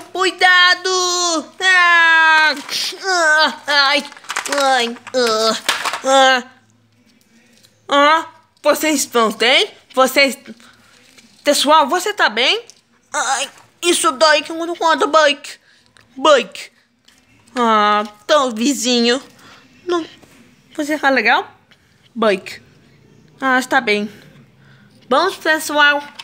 cuidado! Ah, ah, ai, ai, ah, ah. vocês estão bem? Vocês... Pessoal, você tá bem? Ai, isso dói que eu não conto, Bike. Bike. Ah, tão vizinho. Não... Você tá legal? Bike. Ah, está bem. Bom, pessoal...